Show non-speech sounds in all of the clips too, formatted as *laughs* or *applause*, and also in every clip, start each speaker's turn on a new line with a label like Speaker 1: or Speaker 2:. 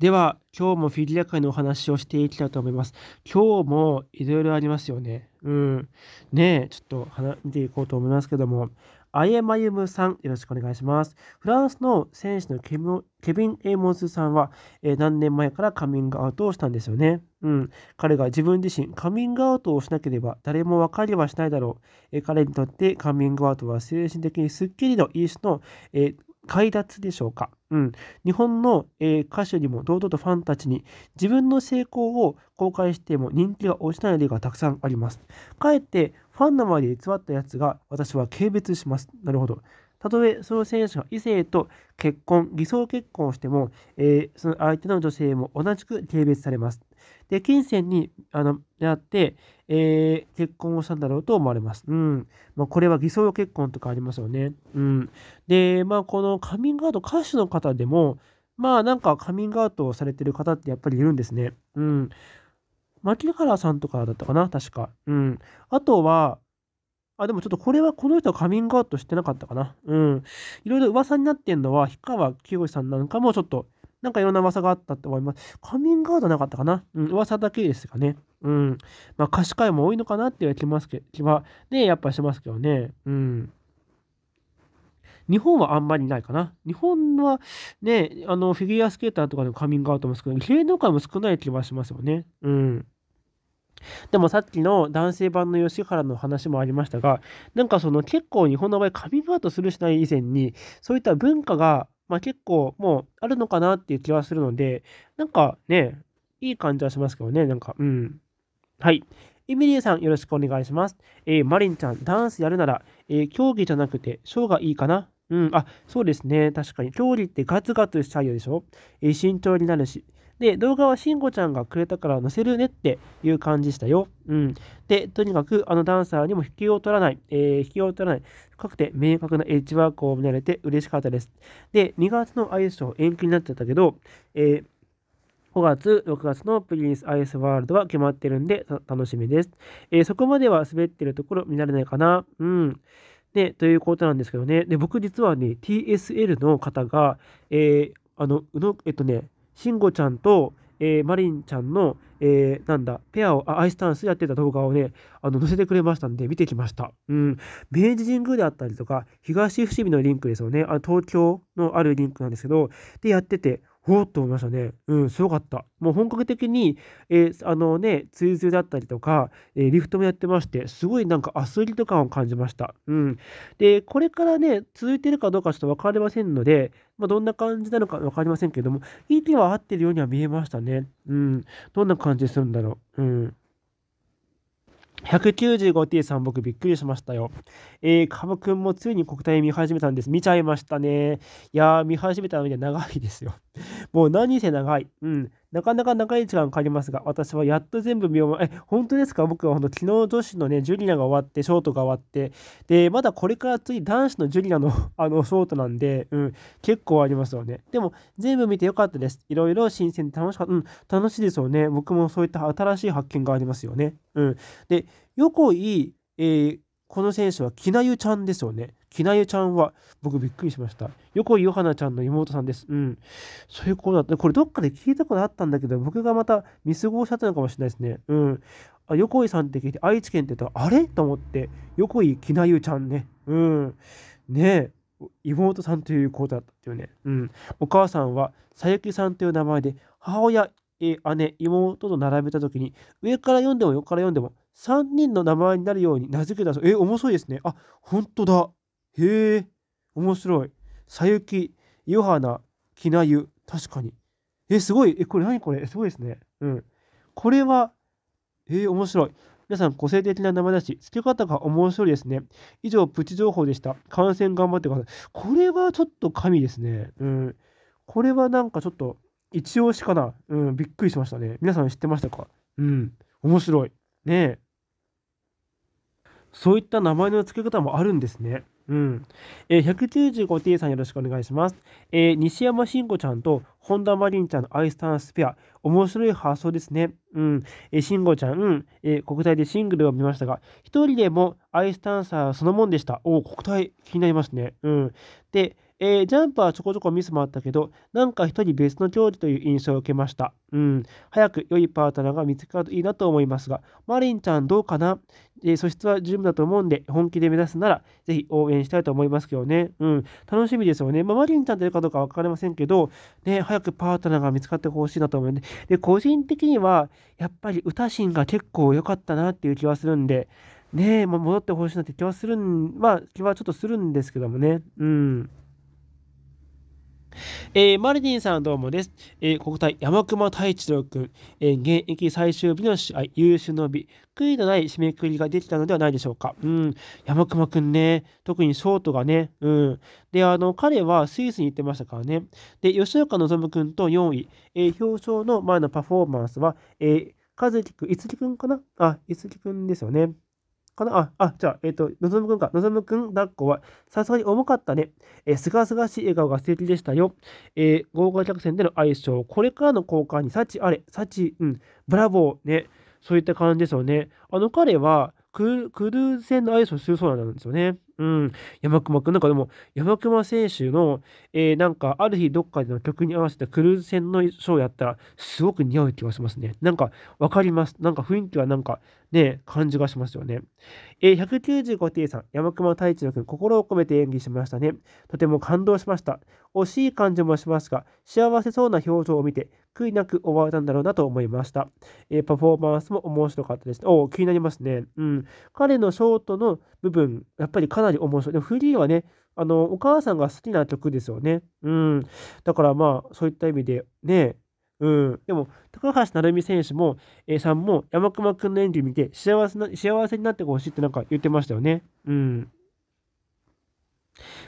Speaker 1: では、今日もフィギュア界のお話をしていきたいと思います。今日もいろいろありますよね。うん。ねえ、ちょっと見ていこうと思いますけども、アイエマユムさん、よろしくお願いします。フランスの選手のケビン・エイモズさんは、えー、何年前からカミングアウトをしたんですよね。うん。彼が自分自身、カミングアウトをしなければ誰も分かりはしないだろう。えー、彼にとってカミングアウトは精神的にスッキリの一種の、えー、快脱でしょうか。うん、日本の、えー、歌手にも堂々とファンたちに自分の成功を公開しても人気が落ちない例がたくさんあります。かえってファンの前で偽ったやつが私は軽蔑します。なるほど。たとえその選手が異性と結婚、偽装結婚をしても、えー、その相手の女性も同じく軽蔑されます。で、金銭にあのやって、えー、結婚をしたんだろうと思われます。うん。まあ、これは偽装結婚とかありますよね。うん。で、まあ、このカミングアウト、歌手の方でも、まあ、なんかカミングアウトをされてる方ってやっぱりいるんですね。うん。牧原さんとかだったかな、確か。うん。あとは、あ、でもちょっとこれはこの人はカミングアウトしてなかったかな。うん。いろいろ噂になってんのは、氷川きよしさんなんかもちょっとなんかいろんな噂があったと思います。カミングアウトなかったかなうん、噂だけですかね。うん。まあ、貸し会も多いのかなっていう気ますけ気は、ね、やっぱしますけどね。うん。日本はあんまりないかな。日本はね、あの、フィギュアスケーターとかのカミングアウトも少ない。芸能界も少ない気はしますよね。うん。でもさっきの男性版の吉原の話もありましたが、なんかその結構日本の場合カミングアウトするしない以前に、そういった文化がまあ、結構もうあるのかなっていう気はするので、なんかね、いい感じはしますけどね、なんか、うん。はい。エミリーさん、よろしくお願いします。えー、マリンちゃん、ダンスやるなら、えー、競技じゃなくて、ショーがいいかなうん、あ、そうですね。確かに。競技ってガツガツしちゃうよでしょえー、慎重になるし、で、動画はしんこちゃんがくれたから載せるねっていう感じでしたよ。うん。で、とにかくあのダンサーにも引きを取らない、えー、引きを取らない、深くて明確なエッジワークを見られて嬉しかったです。で、2月のアイスショー延期になっちゃったけど、えー5月、6月のプリンスアイスワールドは決まってるんで、楽しみです。えー、そこまでは滑ってるところ見られないかな。うん。で、ということなんですけどね。で、僕実はね、TSL の方が、えー、あの、うの、えっとね、慎吾ちゃんと、えー、マリンちゃんの、えー、なんだ、ペアをアイスタンスやってた動画をね、あの載せてくれましたんで、見てきました。うん。明治神宮であったりとか、東伏見のリンクですよね。あ東京のあるリンクなんですけど、で、やってて、おおっと思いましたね。うん、すごかった。もう本格的に、えー、あのね、追随だったりとか、えー、リフトもやってまして、すごいなんかアスリート感を感じました。うん。で、これからね、続いてるかどうかちょっとわかりませんので、まあ、どんな感じなのかわかりませんけども、息は合ってるようには見えましたね。うん。どんな感じするんだろう。うん。195T さん、僕びっくりしましたよ。えー、カブくんもついに国体見始めたんです。見ちゃいましたね。いやー、見始めたのに長いですよ。もう何せ長い。うん。なかなか長い時間かかりますが、私はやっと全部見終わえ、本当ですか僕は本当、昨日女子のね、ジュリナが終わって、ショートが終わって、で、まだこれから次男子のジュリナの *laughs* あの、ショートなんで、うん、結構ありますよね。でも、全部見てよかったです。いろいろ新鮮で楽しかった。うん、楽しいですよね。僕もそういった新しい発見がありますよね。うん。で、横井、えー、この選手はきなゆちゃんですよね。きなゆちゃんは、僕びっくりしました。横井よはなちゃんの妹さんです。うん。そういう子だった。これどっかで聞いたことあったんだけど、僕がまた見過ごしちゃったのかもしれないですね。うん。あ横井さんって聞いて、愛知県って言ったら、あれと思って、横井きなゆちゃんね。うん。ねえ。妹さんという子だったっていうね。うん。お母さんは、さゆきさんという名前で、母親、え姉、妹と並べた時に、上から読んでも横から読んでも、3人の名前になるように名付けたそう。え、面白いですね。あ、本当だ。へえ、面白い。さゆき、ヨハナ、きなゆ、確かに。え、すごい。え、これ何これすごいですね。うん。これは、えー、面白い。皆さん、個性的な名前だし、付け方が面白いですね。以上、プチ情報でした。観戦頑張ってください。これはちょっと神ですね。うん。これはなんかちょっと、一押しかな。うん、びっくりしましたね。皆さん知ってましたかうん、面白い。ねえ。そういった名前の付け方もあるんですね。うん。えー、195T さんよろしくお願いします。えー、西山慎吾ちゃんと本田マリンちゃんのアイスタンスペア。面白い発想ですね。うん。えー、慎吾ちゃん、えー、国体でシングルを見ましたが、一人でもアイスダンサーそのもんでした。おお、国体気になりますね。うん。で、えー、ジャンプはちょこちょこミスもあったけど、なんか一人別の競技という印象を受けました。うん。早く良いパートナーが見つかるといいなと思いますが、マリンちゃんどうかな、えー、素質は十分だと思うんで、本気で目指すなら、ぜひ応援したいと思いますけどね。うん。楽しみですよね。まあ、マリンちゃん出るかどうか分かりませんけど、ね、早くパートナーが見つかってほしいなと思うんで、で、個人的には、やっぱり歌心が結構良かったなっていう気はするんで、ねえ、まあ、戻ってほしいなって気はするん、まあ、気はちょっとするんですけどもね。うん。えー、マリニンさんどうもです。えー、国体山熊太一郎君、えー、現役最終日の試合、優秀の日、悔いのない締めくくりができたのではないでしょうか。うん、山熊君ね、特にショートがね、うん。で、あの、彼はスイスに行ってましたからね。で、吉岡望君と4位、えー、表彰の前のパフォーマンスは、えー、和樹君、いつき君かなあ、いつき君ですよね。かなあ、あ、じゃあ、えっ、ー、と、のぞむくんか。のぞむくん、抱っこは、さすがに重かったね。えー、すがすがしい笑顔が素敵でしたよ。えー、豪華客船での相性、これからの交換に幸あれ、幸、うん、ブラボー、ね。そういった感じですよね。あの彼はク、クルーズ船の愛称をするそうなんですよね。うん。山熊くん、なんかでも、山熊選手の、えー、なんか、ある日どっかでの曲に合わせたクルーズ船のショーやったら、すごく似合う気がしますね。なんか、わかります。なんか雰囲気はなんか、ね、感じがしますよね。えー、195 t さん、山熊太一郎君、心を込めて演技しましたね。とても感動しました。惜しい感じもしますが、幸せそうな表情を見て、悔いなく終われたんだろうなと思いました。えー、パフォーマンスも面白かったです。お気になりますね。うん。彼のショートの部分、やっぱりかなり面白い。でもフリーはね、あの、お母さんが好きな曲ですよね。うん。だからまあ、そういった意味で、ね、うん、でも、高橋成美選手も、えー、さんも山熊んの演技見て幸せな、幸せになってほしいってなんか言ってましたよね。うん。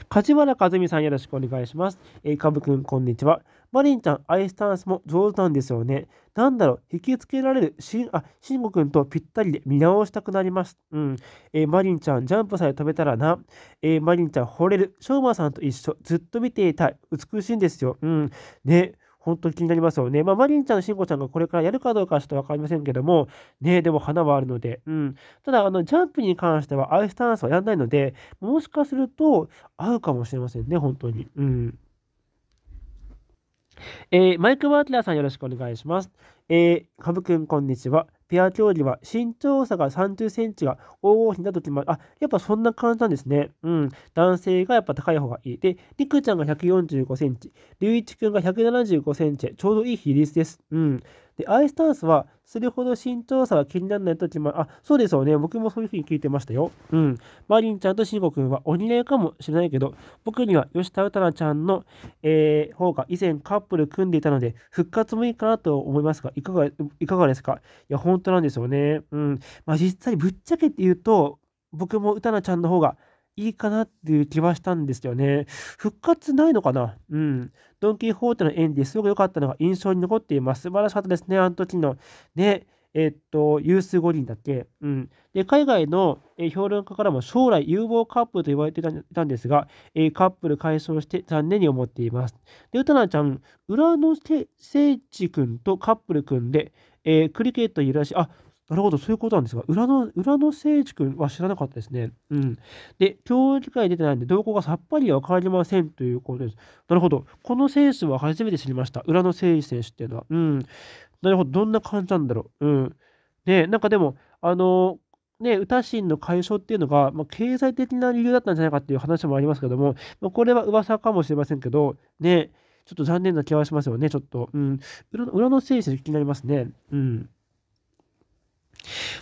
Speaker 1: 梶原和美さんよろしくお願いします。えー、かぶくん、こんにちは。マリンちゃん、アイスタンスも上手なんですよね。なんだろう、引きつけられるしん、あ、しんごくんとぴったりで見直したくなります。うん。えー、マリンちゃん、ジャンプさえ飛べたらな。えー、マリンちゃん、惚れる。しょうまさんと一緒。ずっと見ていたい。美しいんですよ。うん。ね。本当に気になりますよね。まあ、マリンちゃん、シンコちゃんがこれからやるかどうかはちょっとわかりませんけども、ね、でも花はあるので、うん。ただ、あの、ジャンプに関してはアイスダンスはやんないので、もしかすると合うかもしれませんね、本当に。うん。えー、マイク・バーティラーさんよろしくお願いします。えー、かぶくんこんにちは。ペア競技は身長差が30センチが黄金比だと決まる。あ、やっぱそんな感じなんですね。うん。男性がやっぱ高い方がいい。で、りくちゃんが145センチ、りゅういちくんが175センチ、ちょうどいい比率です。うん。で、アイスダンスは、それほど身長差が気にならないと決まあ、そうですよね。僕もそういうふうに聞いてましたよ。うん。マリンちゃんとシンゴんはお似合いかもしれないけど、僕には吉田うたらちゃんの、えー、方が以前カップル組んでいたので、復活もいいかなと思いますが、いかが、いかがですかいや、本当なんですよね。うん。まあ、実際ぶっちゃけて言うと、僕もうたらちゃんの方がいいかなっていう気はしたんですよね。復活ないのかなうん。ドン・キホーテの演技、すごく良かったのが印象に残っています。素晴らしかったですね、あの時の。ね、えっと、ユース五輪だっけ。うん。で、海外の評論家からも将来有望カップルと言われていたんですが、えカップル解消して残念に思っています。で、うたなちゃん、裏の聖地君とカップル君で、えー、クリケットユらし、あ、なるほど、そういうことなんですが、裏の、裏の誠治君は知らなかったですね。うん。で、競技会出てないんで、動向がさっぱりわかりませんということです。なるほど。この選手は初めて知りました。裏の誠治選手っていうのは。うん。なるほど。どんな感じなんだろう。うん。ねなんかでも、あのね、歌心の解消っていうのが、まあ、経済的な理由だったんじゃないかっていう話もありますけども、まあ、これは噂かもしれませんけど、ね、ちょっと残念な気はしますよね、ちょっと。うん。裏の、裏治選手気になりますね。うん。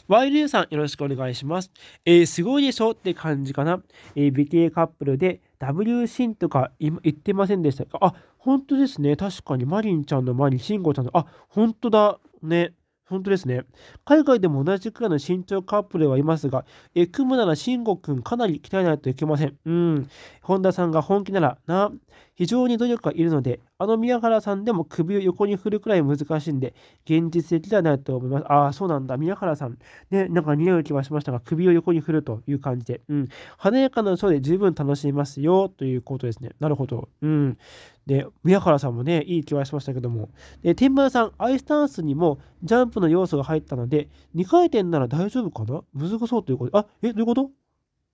Speaker 1: YLU さん、よろしくお願いします。えー、すごいでしょって感じかな。えー、美形カップルで W シンとか言ってませんでしたかあ、本当ですね。確かに、マリンちゃんの前にシンゴちゃんの、あ、本当だ。ね。本当ですね。海外でも同じくらいの身長カップルはいますが、え組むなら慎吾くんかなり鍛えないといけません。うん。本田さんが本気ならな、非常に努力がいるので、あの宮原さんでも首を横に振るくらい難しいんで、現実的ではないと思います。ああ、そうなんだ。宮原さん。ね、なんか似合う気はしましたが、首を横に振るという感じで。うん。華やかなショーで十分楽しめますよ、ということですね。なるほど。うん。で、宮原さんもね、いい気はしましたけども。で、天満さん、アイスダンスにもジャンプの要素が入ったので、2回転なら大丈夫かな難そうということで。あ、え、どういうこと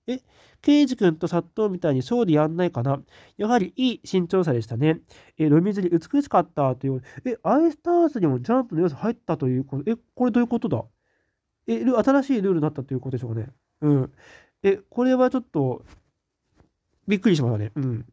Speaker 1: え、ケイジ君と殺到みたいにそうでやんないかなやはりいい身長差でしたね。え、伸びずに美しかったという、え、アイスターズにもジャンプの要素入ったということ、え、これどういうことだえ、新しいルールになったということでしょうかね。うん。え、これはちょっと、びっくりしましたね。うん。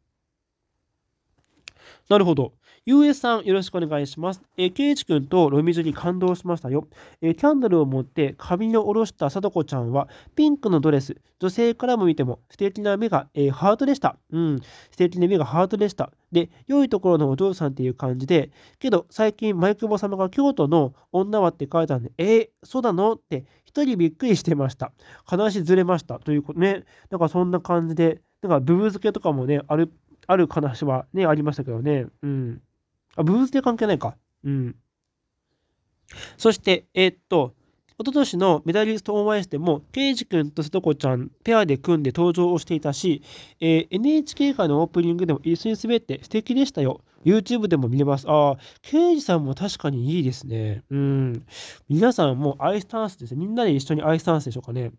Speaker 1: なるほど。US さん、よろしくお願いします。えー、ケイチ君とロミズに感動しましたよ。えー、キャンドルを持って髪を下ろしたトコちゃんは、ピンクのドレス、女性からも見ても素敵な目が、えー、ハートでした。うん、素敵な目がハートでした。で、良いところのお嬢さんっていう感じで、けど最近、マイクボ様が京都の女はって書いたんで、えー、そうなのって一人びっくりしてました。話ずれました。ということね、なんかそんな感じで、なんかブブ漬けとかもね、ある、ある話はね、ありましたけどね。うん。あ、ブースで関係ないか。うん。そして、えー、っと、一昨年のメダリストオンワイスでも、ケイジ君と瀬戸子ちゃんペアで組んで登場をしていたし、えー、NHK 界のオープニングでも一緒に滑って素敵でしたよ。YouTube でも見れます。ああ、ケイジさんも確かにいいですね。うん。皆さんもアイスタンスですね。みんなで一緒にアイスタンスでしょうかね。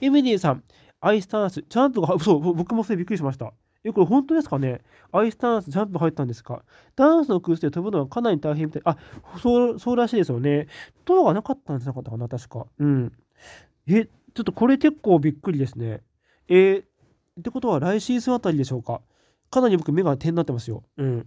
Speaker 1: エミリーさん、アイスタンス、ジャンプが、そう、僕もそれびっくりしました。え、これ本当ですかねアイスダンス、ジャンプ入ったんですかダンスのクーで飛ぶのはかなり大変みたい。あ、そう、そうらしいですよね。塔がなかったんじゃなかったかな確か。うん。え、ちょっとこれ結構びっくりですね。えー、ってことは来シーズンあたりでしょうかかなり僕目が点になってますよ。うん。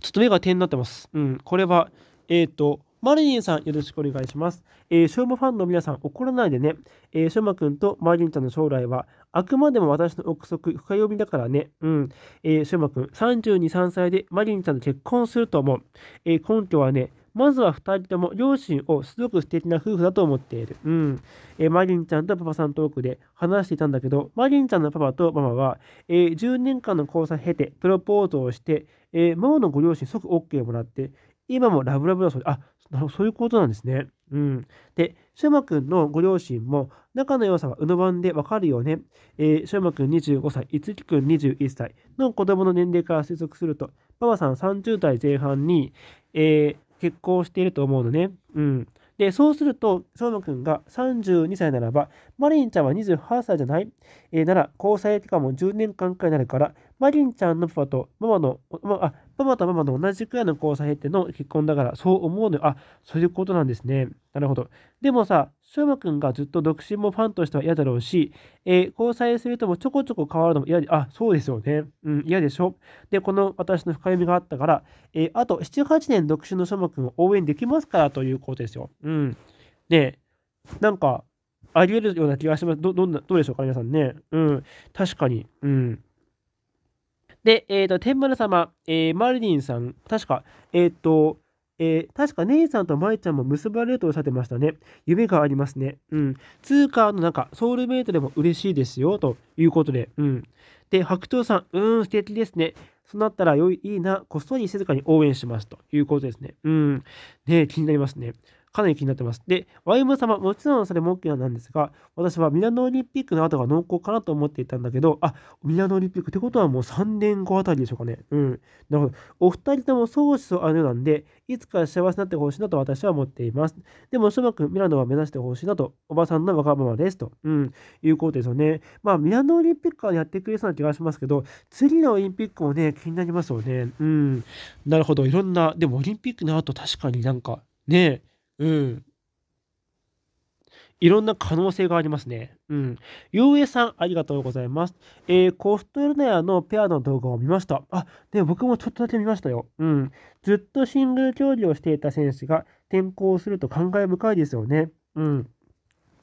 Speaker 1: ちょっと目が点になってます。うん。これは、えっ、ー、と、マリリンさん、よろしくお願いします。えー、ショーマファンの皆さん、怒らないでね。えー、ショーマくんとマリリンちゃんの将来は、あくまでも私の憶測、深読みだからね。うん。えー、ショーマくん、32、3歳でマリリンちゃんと結婚すると思う。えー、根拠はね、まずは2人とも両親をすごく素敵な夫婦だと思っている。うん。えー、マリンちゃんとパパさんトークで話していたんだけど、マリンちゃんのパパとママは、えー、10年間の交際経て、プロポーズをして、えー、ママのご両親即 OK をもらって、今もラブラブだそうで、あ、なるほど、そういうことなんですね。うん。で、翔馬くんのご両親も、仲の良さはうの番でわかるよね。えー、くん25歳、いつきくん21歳の子供の年齢から推測すると、パパさん30代前半に、えー、結婚していると思うのね。うん。で、そうすると、翔馬くんが32歳ならば、マリンちゃんは28歳じゃないえー、なら、交際期間も10年間くらいになるから、マリンちゃんのパパとママの、ま、あ、ママとママの同じくらいの交際経ての結婚だから、そう思うのよ。あ、そういうことなんですね。なるほど。でもさ、しょうまくんがずっと独身もファンとしては嫌だろうし、えー、交際するともちょこちょこ変わるのも嫌で、あ、そうですよね。うん、嫌でしょ。で、この私の深読みがあったから、えー、あと7、8年独身のしょうまくんを応援できますからということですよ。うん。ねなんか、あり得るような気がします。ど、どんな、どうでしょうか、皆さんね。うん。確かに。うん。で、えっ、ー、と、天丸様、えー、マリリンさん、確か、えっ、ー、と、えー、確か姉さんと舞ちゃんも結ばれるとおっしゃってましたね。夢がありますね。うん。通貨の中、ソウルメイトでも嬉しいですよ、ということで。うん。で、白鳥さん、うん、素敵ですね。そうなったら良いいいな、こっそり静かに応援します、ということですね。うん。ね気になりますね。かなり気になってます。で、ワイム様、もちろんそれも OK なんですが、私はミラノオリンピックの後が濃厚かなと思っていたんだけど、あ、ミラノオリンピックってことはもう3年後あたりでしょうかね。うん。なるほど。お二人とも相思相れなんで、いつか幸せになってほしいなと私は思っています。でも、しばらくミラノは目指してほしいなと、おばさんのわがままですと、うん、いうことですよね。まあ、ミラノオリンピックはやってくれそうな気がしますけど、次のオリンピックもね、気になりますよね。うん。なるほど。いろんな、でもオリンピックの後、確かになんか、ねえ、うん。いろんな可能性がありますね。うん。ゆうえさん、ありがとうございます。えー、コストエルネアのペアの動画を見ました。あ、で、僕もちょっとだけ見ましたよ。うん。ずっとシングル競技をしていた選手が転校すると感慨深いですよね。うん。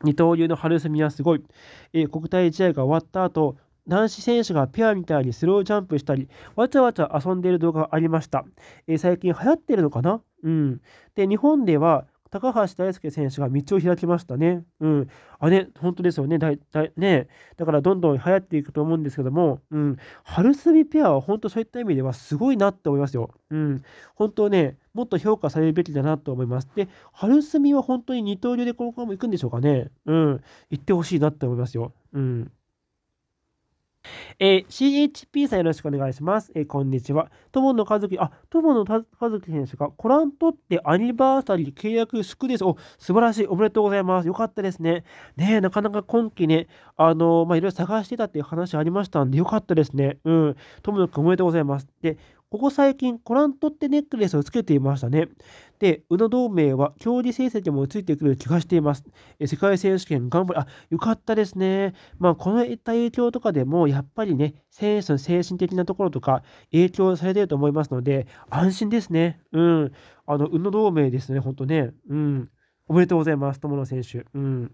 Speaker 1: 二刀流の春休みはすごい。えー、国体試合が終わった後、男子選手がペアみたいにスロージャンプしたり、わちゃわちゃ遊んでいる動画がありました。えー、最近流行ってるのかなうん。で、日本では、高橋大輔選手が道を開きましたね。うん。あれ、本当ですよね。だいたいねだからどんどん流行っていくと思うんですけども、うん。春休みペアは本当そういった意味ではすごいなって思いますよ。うん。本当ね、もっと評価されるべきだなと思います。で、春休みは本当に二刀流でこの子も行くんでしょうかね。うん。行ってほしいなって思いますよ。うん。えー、CHP さんよろしくお願いします。えー、こんにちは。友野和樹、あ、友野和樹選手が、コラントってアニバーサリー契約祝です。お、素晴らしい。おめでとうございます。よかったですね。ねえ、なかなか今季ね、あのー、まあ、いろいろ探してたっていう話ありましたんで、よかったですね。うん。友野くんおめでとうございます。で、ここ最近、コラントってネックレスをつけていましたね。で、宇野同盟は競技成績もついてくる気がしています。え世界選手権頑張り、あ、よかったですね。まあ、このいった影響とかでも、やっぱりね、選手の精神的なところとか、影響されてると思いますので、安心ですね。うん。あの、宇野同盟ですね、本当ね。うん。おめでとうございます、友野選手。うん。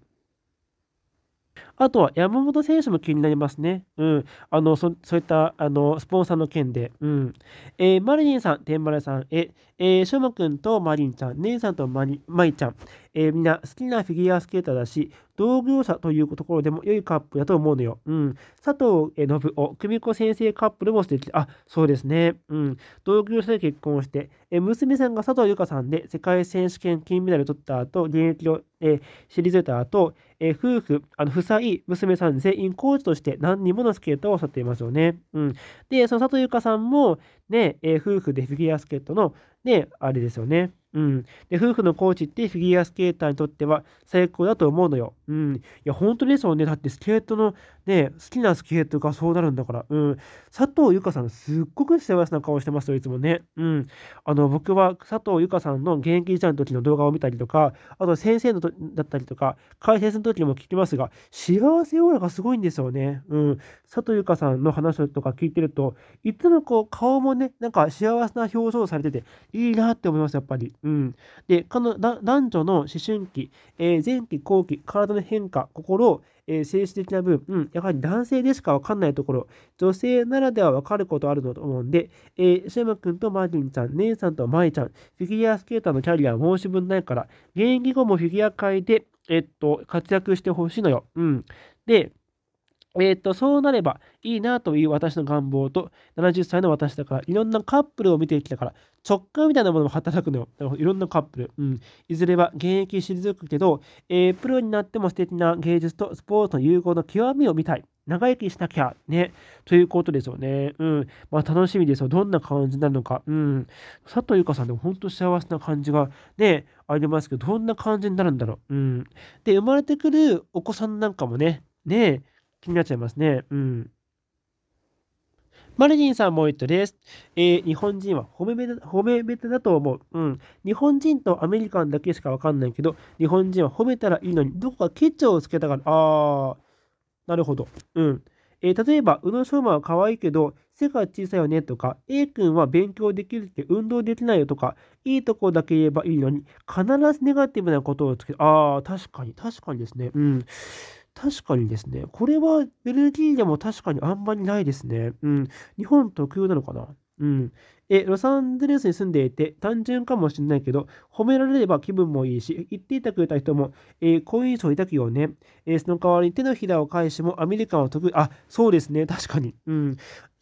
Speaker 1: あとは山本選手も気になりますね。うん。あの、そそういった、あの、スポンサーの件で。うん。えー、マリリンさん、天丸さん、え、えー、ショマくんとマリンちゃん、姉さんとマリ、マイちゃん、えー、みんな好きなフィギュアスケーターだし、同業者というところでも良いカップルだと思うのよ。うん。佐藤信夫、久美子先生カップルも素敵。あ、そうですね。うん。同業者で結婚して、え娘さんが佐藤由香さんで世界選手権金メダルを取った後、現役を、えー、退いた後、えー、夫婦、あの、夫妻、娘さん全員コーチとして何人ものスケートを去っていますよね。うん。で、その佐藤優香さんも、ね、えー、夫婦でフィギュアスケートの、ね、あれですよね。うん。で、夫婦のコーチってフィギュアスケーターにとっては最高だと思うのよ。うん。いや、本当ですよね。だってスケートのね、好きなスケートがそうなるんだから。うん。佐藤由香さん、すっごく幸せな顔してますよ、いつもね。うん。あの、僕は佐藤由香さんの現役時代の時の動画を見たりとか、あと先生のとだったりとか、解説の時も聞きますが、幸せオーラがすごいんですよね。うん。佐藤由香さんの話とか聞いてると、いつもこう、顔もね、なんか幸せな表情されてて、いいなって思います、やっぱり。うん、で男女の思春期、えー、前期後期体の変化心、えー、精神的な部分、うん、やはり男性でしか分かんないところ女性ならでは分かることあると思うんで、えー、シェマ君とマーンちゃん姉さんとマイちゃんフィギュアスケーターのキャリアは申し分ないから現役後もフィギュア界で、えっと、活躍してほしいのよ、うん、でえー、っと、そうなればいいなという私の願望と、70歳の私だから、いろんなカップルを見てきたから、直感みたいなものも働くのよ。いろんなカップル。うん。いずれは現役退くけど、えー、プロになっても素敵な芸術とスポーツの融合の極みを見たい。長生きしなきゃ、ね。ということですよね。うん。まあ楽しみですよ。どんな感じなのか。うん。佐藤由香さんでも本当幸せな感じがね、ありますけど、どんな感じになるんだろう。うん。で、生まれてくるお子さんなんかもね、ね気になっちゃいますね。うん。マディンさんも言ったです。えー、日本人は褒めべ褒めべただと思う。うん。日本人とアメリカンだけしかわかんないけど、日本人は褒めたらいいのに、どこかケチをつけたから、あー、なるほど。うん。えー、例えば、宇野昌磨は可愛いけど、背が小さいよねとか、A 君は勉強できるけど運動できないよとか、いいとこだけ言えばいいのに、必ずネガティブなことをつける。あー、確かに、確かにですね。うん。確かにですね、これはベルギーでも確かにあんまりないですね。うん、日本特有なのかな。うん。え、ロサンゼルスに住んでいて単純かもしれないけど、褒められれば気分もいいし、言っていたくれた人も、えー、好印象を抱くよね。えー、その代わりに手のひらを返してもアメリカンを得意、あ、そうですね、確かに。うん。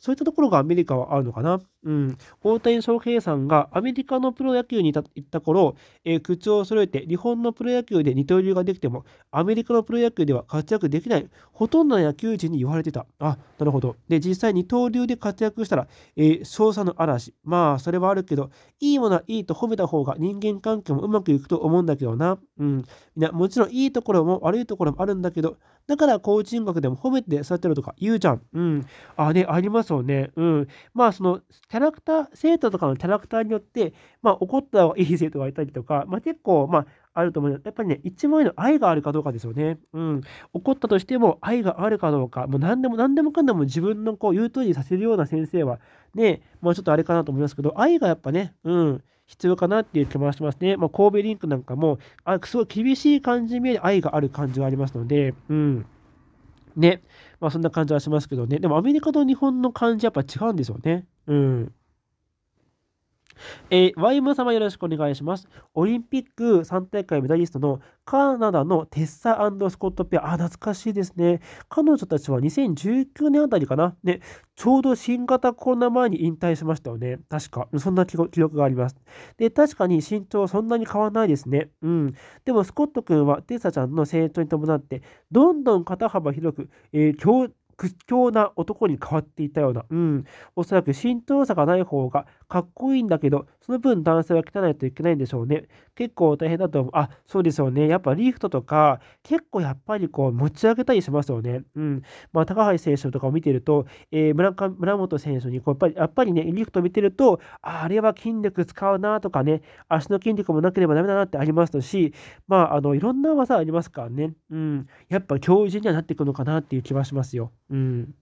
Speaker 1: そういったところがアメリカはあるのかな。うん。大谷翔平さんがアメリカのプロ野球に行った頃、えー、口を揃えて日本のプロ野球で二刀流ができても、アメリカのプロ野球では活躍できない、ほとんどの野球人に言われてた。あ、なるほど。で、実際二刀流で活躍したら、えー、賞の嵐。まあ、それはあるけど、いいものはいいと褒めた方が人間関係もうまくいくと思うんだけどな。うん。みんな、もちろんいいところも悪いところもあるんだけど、だから、高ーチン学でも褒めて育てろとか言うじゃん。うん。あ、ね、ありますよね。うん。まあ、その、キャラクター、生徒とかのキャラクターによって、まあ、怒った方がいい生徒がいたりとか、まあ、結構、まあ、あると思うやっぱりね、一番いいの愛があるかどうかですよね。うん。怒ったとしても愛があるかどうか、もう何でも何でもかんでも自分のこう言う通りにさせるような先生は、ね、まあちょっとあれかなと思いますけど、愛がやっぱね、うん。必要かなっていう気もしますね。まあ、神戸リンクなんかも、あすごい厳しい感じに見える愛がある感じはありますので、うん。ね。まあ、そんな感じはしますけどね。でも、アメリカと日本の感じやっぱ違うんですよね。うん。えー、ワイム様よろしくお願いします。オリンピック3大会メダリストのカナダのテッサスコットペア、あ、懐かしいですね。彼女たちは2019年あたりかな。ね、ちょうど新型コロナ前に引退しましたよね。確か。そんな記録があります。で、確かに身長そんなに変わらないですね。うん。でも、スコット君はテッサちゃんの成長に伴って、どんどん肩幅広く、えー、強、屈強な男に変わっていたような、うん、おそらく身長差がない方がかっこいいんだけど、その分男性は汚いといけないんでしょうね。結構大変だと思う。あ、そうですよね。やっぱリフトとか、結構やっぱりこう持ち上げたりしますよね。うん。まあ、高橋選手とかを見てると、えー、村村本選手にこうやっぱり、やっぱりね、リフト見てると、ああれは筋力使うなとかね、足の筋力もなければダメだなってありますし、まあ、あの、いろんな技ありますからね。うん。やっぱ教授にはなっていくのかなっていう気はしますよ。うん。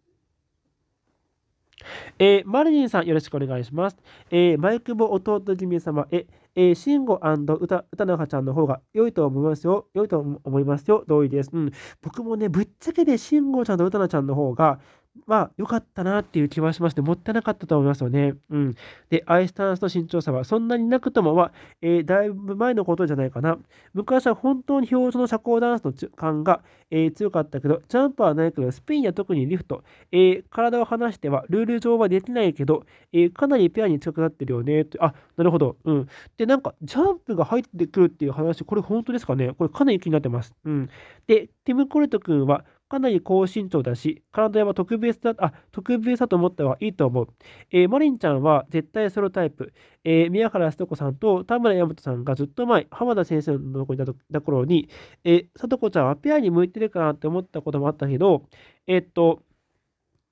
Speaker 1: えー、マリリンさん、よろしくお願いします。えー、マイクも弟ジミー様へ、えー、シンゴ歌歌中ちゃんの方が良いと思いますよ。良いと思いますよ。同意です。うん。僕もね、ぶっちゃけでシンゴちゃんと歌中ちゃんの方が、まあ、良かったなっていう気はしますね。もったいなかったと思いますよね。うん。で、アイスタンスの身長差はそんなになくともは、えー、だいぶ前のことじゃないかな。昔は本当に標準の社交ダンスの感が、えー、強かったけど、ジャンプはないけど、スピンや特にリフト、えー、体を離してはルール上はできないけど、えかなりペアに近くなってるよね。あ、なるほど。うん。で、なんか、ジャンプが入ってくるっていう話、これ本当ですかねこれかなり気になってます。うん。で、ティム・コルト君は、かなり高身長だし、体は特別だ、あ、特別だと思った方がいいと思う。えー、マリンちゃんは絶対ソロタイプ。えー、宮原し子さんと田村大和さんがずっと前、浜田先生のとこにいた頃に、えー、さ子ちゃんはペアに向いてるかなって思ったこともあったけど、えー、っと、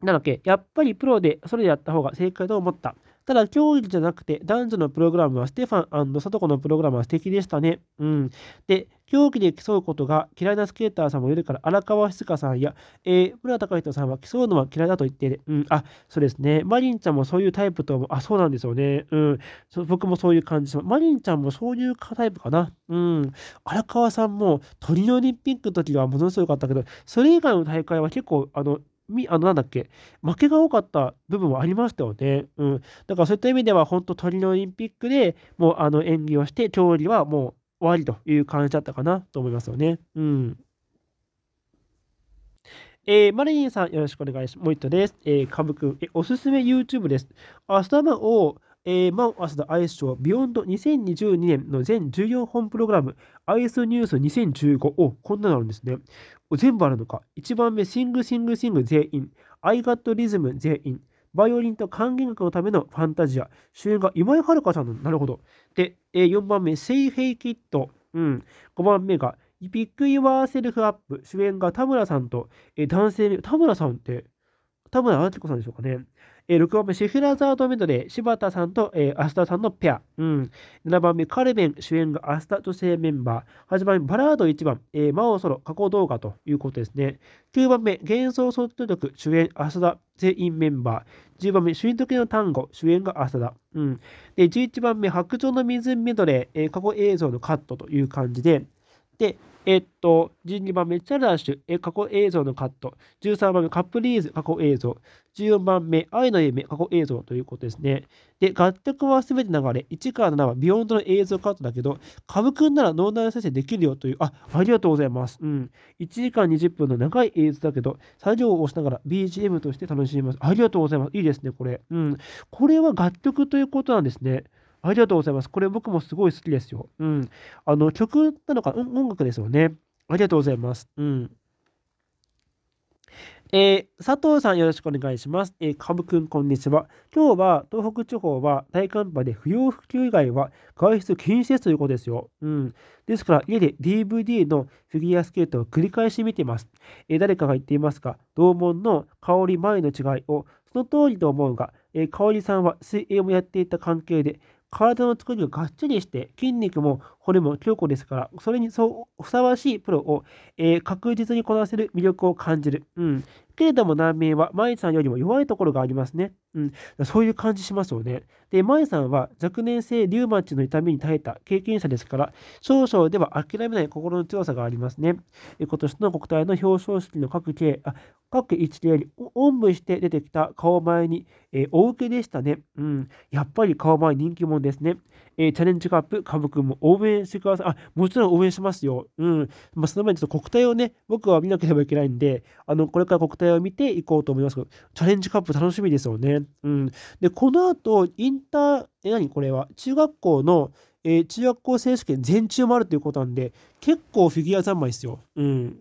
Speaker 1: なっけ、やっぱりプロでソロでやった方が正解と思った。ただ、競技じゃなくて、男女のプログラムはステファン里子のプログラムは素敵でしたね。うん。で、競技で競うことが嫌いなスケーターさんもいるから、荒川静香さんや、えー、村隆人さんは競うのは嫌いだと言ってる。うん、あ、そうですね。マリンちゃんもそういうタイプと思う。あ、そうなんですよね。うん。僕もそういう感じします。マリンちゃんもそういうタイプかな。うん。荒川さんもトリノオリンピックの時はものすごかったけど、それ以外の大会は結構、あの、み、あの、なんだっけ、負けが多かった部分はありましたよね。うん。だからそういった意味では、本当トリノオリンピックでもう、あの、演技をして、調理はもう、終わりという感じだったかなと思いますよね。うん。えー、マリリンさん、よろしくお願いします。もう一度です。えー、かぶくん、えー、おすすめ YouTube です。明日マを、えー、マン明日アイスショー、ビヨンド2022年の全14本プログラム、アイスニュース2015。お、こんなのあるんですね。全部あるのか。1番目、シングシングシング全員。アイガットリズム全員。バイオリンと管弦楽のためのファンタジア。主演が今井遥さんなるほど。で、え4番目、水平キット。うん。5番目が、ビッグイワーセルフアップ。主演が田村さんと、え男性、田村さんって、田村明子さんでしょうかね。えー、6番目、シェフラザードメドレー、柴田さんと、えー、アスタさんのペア。うん。7番目、カルベン、主演がアスタ女性メンバー。8番目、バラード1番、えー、魔王ソロ、過去動画ということですね。9番目、幻想ソ想定力、主演、アスタ全員メンバー。10番目、主演時の単語、主演が浅田。うん。で、11番目、白鳥の湖メドレー、えー、過去映像のカットという感じで、で、えっと、12番目、チャラッシュ、え過去映像のカット。13番目、カップリーズ、過去映像。14番目、愛の夢、過去映像ということですね。で、楽曲はすべて流れ、1から7はビヨンドの映像カットだけど、ブくんならノーナル再生できるよという、あ、ありがとうございます。うん。1時間20分の長い映像だけど、作業をしながら BGM として楽しみます。ありがとうございます。いいですね、これ。うん。これは楽曲ということなんですね。ありがとうございます。これ僕もすごい好きですよ。うん。あの、曲なのか、うん、音楽ですよね。ありがとうございます。うん。えー、佐藤さんよろしくお願いします。えー、かぶくんこんにちは。今日は東北地方は大寒波で不要不急以外は外出禁止ですということですよ。うん。ですから家で DVD のフィギュアスケートを繰り返し見てます。えー、誰かが言っていますか同門の香り前の違いをその通りと思うが、えー、香さんは水泳もやっていた関係で体の作りががっちりして筋肉も骨も強固ですから、それにそうふさわしいプロを、えー、確実にこなせる魅力を感じる。うん。けれども難民は、マイさんよりも弱いところがありますね。うん。そういう感じしますよね。で、マイさんは若年性リウマチの痛みに耐えた経験者ですから、少々では諦めない心の強さがありますね。え今年の国体の表彰式の各系、あ各一例におんぶして出てきた顔前に、えー、お受けでしたね。うん。やっぱり顔前人気者ですね。えー、チャレンジカップ、株君も応援援してください。あ、もちろん応援しますよ。うん。まあ、その前にちょっと国体をね、僕は見なければいけないんで、あの、これから国体を見ていこうと思いますけど、チャレンジカップ楽しみですよね。うん。で、この後、インター、え、何これは中学校の、えー、中学校選手権全中もあるということなんで、結構フィギュア三昧ですよ。うん。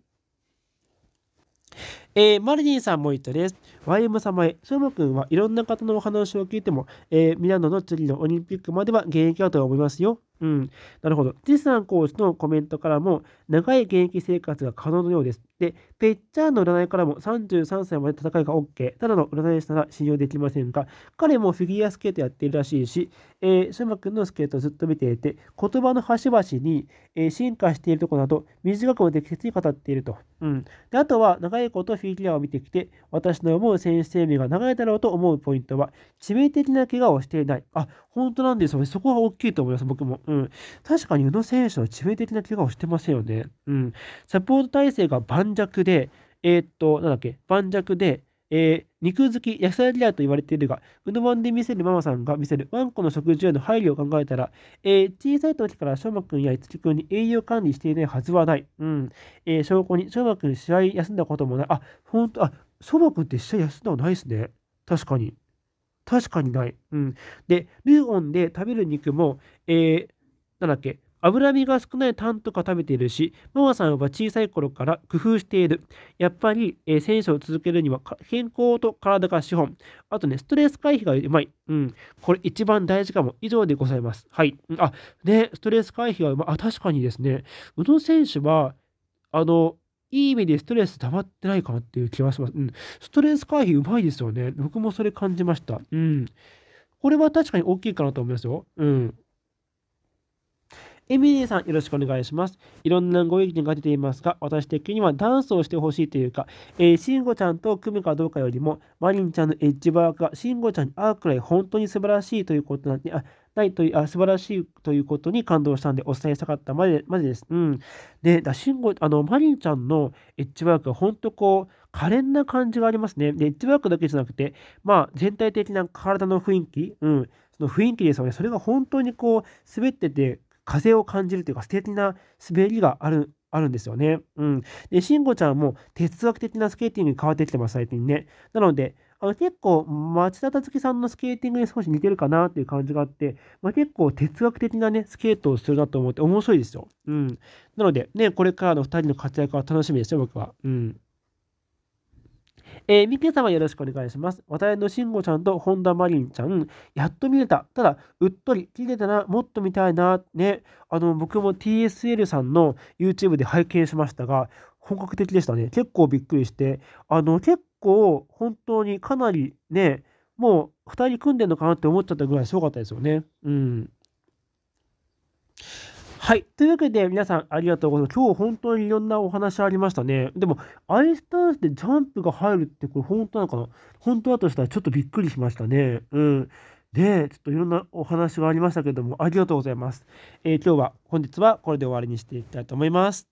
Speaker 1: えー、マディンさんも言ったです。YM 様へ、しょうまくんはいろんな方のお話を聞いても、えー、ミラノのリーのオリンピックまでは現役だと思いますよ。うん、なるほど。ジさんコーチのコメントからも、長い現役生活が可能のようです。で、てっちゃんの占いからも、33歳まで戦いが OK。ただの占い師なら信用できませんが、彼もフィギュアスケートやっているらしいし、えー、シュマ君のスケートをずっと見ていて、言葉の端々に、えー、進化しているとこなど、短くも適切に語っていると。うん。で、あとは、長いことフィギュアを見てきて、私の思う選手生命が長いだろうと思うポイントは、致命的な怪我をしていない。あ、本当なんですよね。そこが大きいと思います、僕も。うん。確かに宇野選手は致命的な怪我をしてませんよね。うん。サポート体制が盤石で、えー、っと、なんだっけ、盤石で、えー、肉好き、野菜嫌いと言われているが、うどまんで見せるママさんが見せるワンコの食事への配慮を考えたら、えー、小さい時から翔馬くんや樹くんに栄養管理していないはずはない。うん。えー、証拠に翔馬くん試合休んだこともない。あ、ほんと、あ、しょくんって試合休んだことないですね。確かに。確かにない。うん。で、ルーオンで食べる肉も、えー、なんだっけ脂身が少ないタンとか食べているし、ママさんは小さい頃から工夫している。やっぱり、えー、選手を続けるには健康と体が資本。あとね、ストレス回避がうまい。うん。これ一番大事かも。以上でございます。はい。あ、ね、ストレス回避がうまい。あ、確かにですね、宇野選手は、あの、いい意味でストレス溜まってないかなっていう気がします。うん。ストレス回避うまいですよね。僕もそれ感じました。うん。これは確かに大きいかなと思いますよ。うん。エミリーさん、よろしくお願いします。いろんなご意見が出ていますが、私的にはダンスをしてほしいというか、えー、シンゴちゃんと組むかどうかよりも、マリンちゃんのエッジワークがシンゴちゃんに合うくらい本当に素晴らしいということなんで、あないというあ素晴らしいということに感動したんでお伝えしたかったまでまでです。うん、で、だシンゴあのマリンちゃんのエッジワークは本当こう、可憐な感じがありますね。で、エッジワークだけじゃなくて、まあ、全体的な体の雰囲気、うん、その雰囲気ですよね。それが本当にこう、滑ってて、風を感じるというか素敵な滑りがあるあるんですよね。うん。で、慎吾ちゃんも哲学的なスケーティングに変わってきてます、最近ね。なので、あの結構、町田達樹さんのスケーティングに少し似てるかなっていう感じがあって、まあ、結構哲学的なね、スケートをするなと思って面白いですよ。うん。なので、ね、これからの2人の活躍は楽しみですよ、僕は。うん。えー、ミケ様よろしくお願いします。私の慎吾ちゃんと本田マリンちゃん、やっと見れた。ただ、うっとり、聞いてたな、もっと見たいな、ね。あの、僕も TSL さんの YouTube で拝見しましたが、本格的でしたね。結構びっくりして、あの、結構、本当にかなりね、もう2人組んでるのかなって思っちゃったぐらいすごかったですよね。うん。はい。というわけで、皆さんありがとうございます。今日本当にいろんなお話ありましたね。でも、アイスダンスでジャンプが入るって、これ本当なのかな本当だとしたらちょっとびっくりしましたね。うん。で、ちょっといろんなお話がありましたけども、ありがとうございます。えー、今日は、本日はこれで終わりにしていきたいと思います。